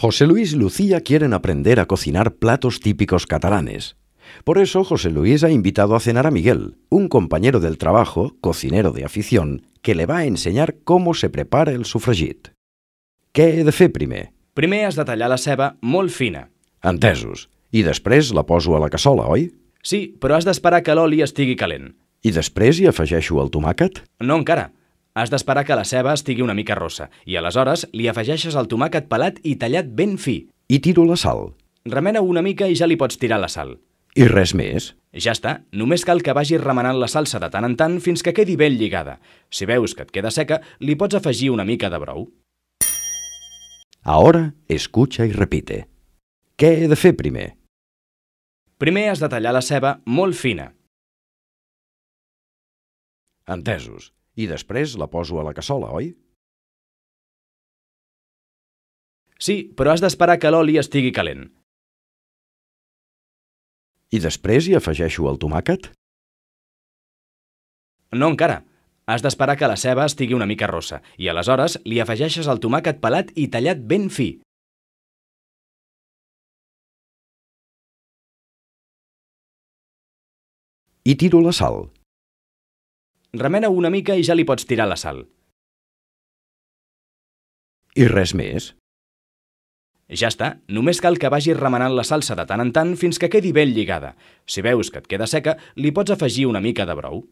José Luis y Lucía quieren aprender a cocinar platos típicos catalanes. Por eso José Luis ha invitado a cenar a Miguel, un compañero del trabajo, cocinero de afición, que le va a enseñar cómo se prepara el sofregit. Què he de fer primer? Primer has de tallar la ceba molt fina. Entesos. I després la poso a la cassola, oi? Sí, però has d'esperar que l'oli estigui calent. I després hi afegeixo el tomàquet? No encara. Has d'esperar que la ceba estigui una mica rossa i aleshores li afegeixes el tomàquet pelat i tallat ben fi. I tiro la sal. Remena una mica i ja li pots tirar la sal. I res més. Ja està, només cal que vagis remenant la salsa de tant en tant fins que quedi ben lligada. Si veus que et queda seca, li pots afegir una mica de brou. Ahora escucha y repite. Què he de fer primer? Primer has de tallar la ceba molt fina. Entesos. I després la poso a la cassola, oi? Sí, però has d'esperar que l'oli estigui calent. I després hi afegeixo el tomàquet? No encara. Has d'esperar que la ceba estigui una mica rossa i aleshores li afegeixes el tomàquet pelat i tallat ben fi. I tiro la sal remena una mica i ja li pots tirar la sal. I res més. Ja està, només cal que vagis remenant la salsa de tant en tant fins que quedi ben lligada. Si veus que et queda seca, li pots afegir una mica de brou.